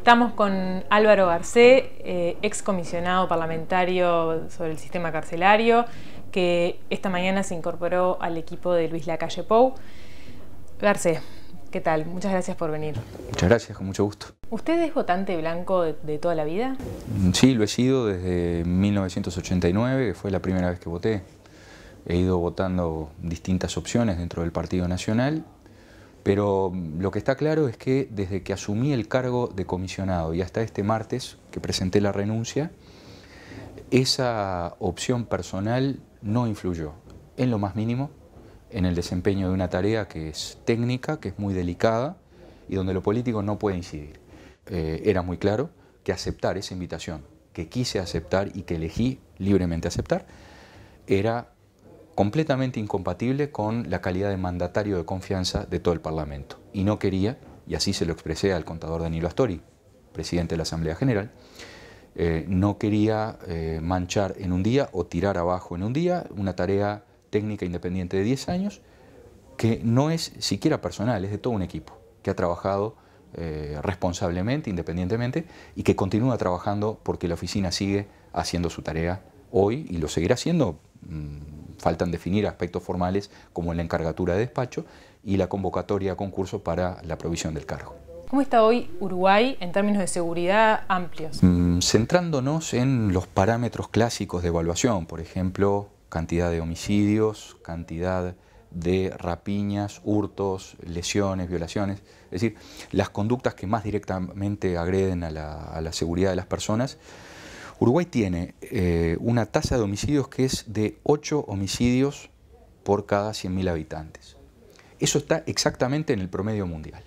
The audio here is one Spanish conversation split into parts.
Estamos con Álvaro Garcé, eh, excomisionado parlamentario sobre el sistema carcelario, que esta mañana se incorporó al equipo de Luis Lacalle Pou. Garcé, ¿qué tal? Muchas gracias por venir. Muchas gracias, con mucho gusto. ¿Usted es votante blanco de, de toda la vida? Mm, sí, lo he sido desde 1989, que fue la primera vez que voté. He ido votando distintas opciones dentro del Partido Nacional pero mm, lo que está claro es que desde que asumí el cargo de comisionado y hasta este martes que presenté la renuncia, esa opción personal no influyó en lo más mínimo en el desempeño de una tarea que es técnica, que es muy delicada y donde lo político no puede incidir. Eh, era muy claro que aceptar esa invitación, que quise aceptar y que elegí libremente aceptar, era completamente incompatible con la calidad de mandatario de confianza de todo el Parlamento. Y no quería, y así se lo expresé al contador Danilo Astori, presidente de la Asamblea General, eh, no quería eh, manchar en un día o tirar abajo en un día una tarea técnica independiente de 10 años que no es siquiera personal, es de todo un equipo que ha trabajado eh, responsablemente, independientemente, y que continúa trabajando porque la oficina sigue haciendo su tarea hoy y lo seguirá haciendo mm, faltan definir aspectos formales como la encargatura de despacho y la convocatoria a concurso para la provisión del cargo. ¿Cómo está hoy Uruguay en términos de seguridad amplios? Mm, centrándonos en los parámetros clásicos de evaluación, por ejemplo, cantidad de homicidios, cantidad de rapiñas, hurtos, lesiones, violaciones, es decir, las conductas que más directamente agreden a la seguridad de las personas, Uruguay tiene eh, una tasa de homicidios que es de 8 homicidios por cada 100.000 habitantes. Eso está exactamente en el promedio mundial.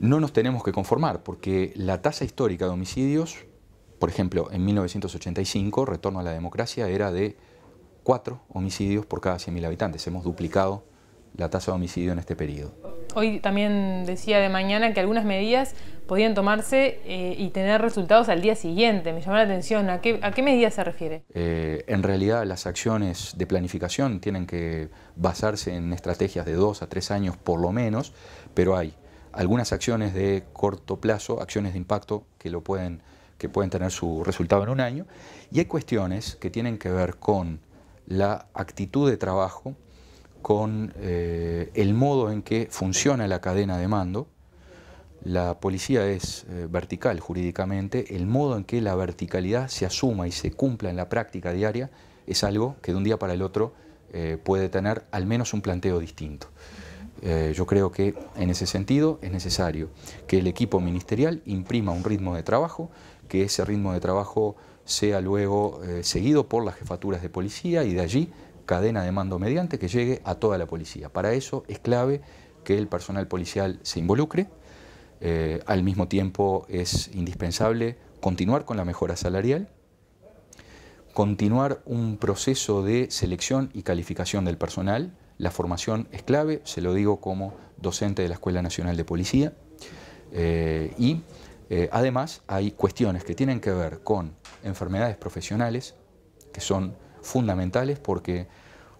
No nos tenemos que conformar porque la tasa histórica de homicidios, por ejemplo, en 1985, retorno a la democracia, era de 4 homicidios por cada 100.000 habitantes. Hemos duplicado la tasa de homicidio en este periodo hoy también decía de mañana que algunas medidas podían tomarse eh, y tener resultados al día siguiente. Me llamó la atención, ¿a qué, a medidas se refiere? Eh, en realidad las acciones de planificación tienen que basarse en estrategias de dos a tres años por lo menos, pero hay algunas acciones de corto plazo, acciones de impacto que lo pueden que pueden tener su resultado en un año, y hay cuestiones que tienen que ver con la actitud de trabajo, con eh, el modo en que funciona la cadena de mando. La policía es eh, vertical jurídicamente, el modo en que la verticalidad se asuma y se cumpla en la práctica diaria es algo que de un día para el otro eh, puede tener al menos un planteo distinto. yo creo que en ese sentido es necesario que el equipo ministerial imprima un ritmo de trabajo, que ese ritmo de trabajo sea luego seguido por las jefaturas de policía y de allí cadena de mando mediante que llegue a toda la policía. Para eso es clave que el personal policial se involucre. Eh, al mismo tiempo es indispensable continuar con la mejora salarial, continuar un proceso de selección y calificación del personal. La formación es clave, se lo digo como docente de la Escuela Nacional de Policía. Eh, y eh, además hay cuestiones que tienen que ver con enfermedades profesionales, que son fundamentales porque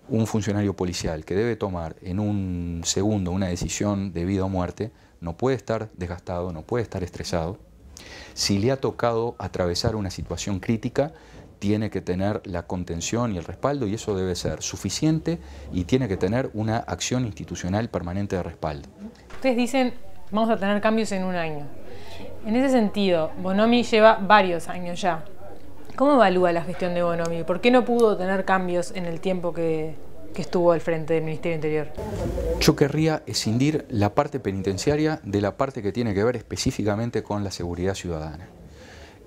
un funcionario policial que debe tomar en un segundo una decisión de vida o muerte no puede estar desgastado, no puede estar estresado. Si le ha tocado atravesar una situación crítica, tiene que tener la contención y el respaldo y eso debe ser suficiente y tiene que tener una acción institucional permanente de respaldo. Ustedes dicen, vamos a tener cambios en un año. En ese sentido, Bonomi lleva varios años ya ¿Cómo evalúa la gestión de Bonomi? ¿Por qué no pudo tener cambios en el tiempo que, estuvo al frente del Ministerio Interior? Yo querría escindir la parte penitenciaria de la parte que tiene que ver específicamente con la seguridad ciudadana.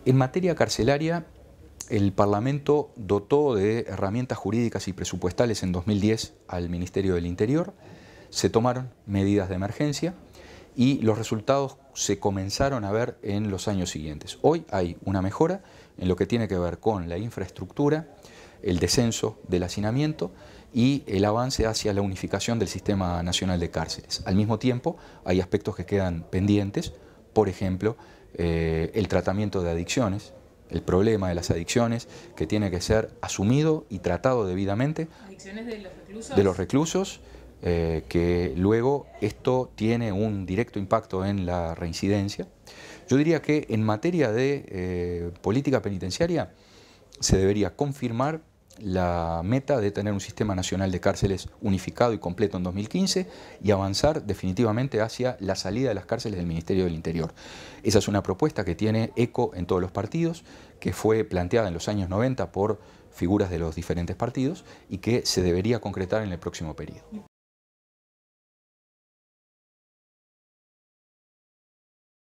En materia carcelaria, el Parlamento dotó de herramientas jurídicas y presupuestales en 2010 al Ministerio del Interior. Se tomaron medidas de emergencia y los resultados se comenzaron a ver en los años siguientes. Hoy hay una mejora en lo que tiene que ver con la infraestructura, el descenso del hacinamiento y el avance hacia la unificación del Sistema Nacional de Cárceles. Al mismo tiempo, hay aspectos que quedan pendientes, por ejemplo, eh, el tratamiento de adicciones, el problema de las adicciones que tiene que ser asumido y tratado debidamente. ¿Adicciones de los reclusos? De los reclusos eh, que luego esto tiene un directo impacto en la reincidencia. Yo diría que en materia de eh, política penitenciaria se debería confirmar la meta de tener un sistema nacional de cárceles unificado y completo en 2015 y avanzar definitivamente hacia la salida de las cárceles del Ministerio del Interior. Esa es una propuesta que tiene eco en todos los partidos, que fue planteada en los años 90 por figuras de los diferentes partidos y que se debería concretar en el próximo periodo.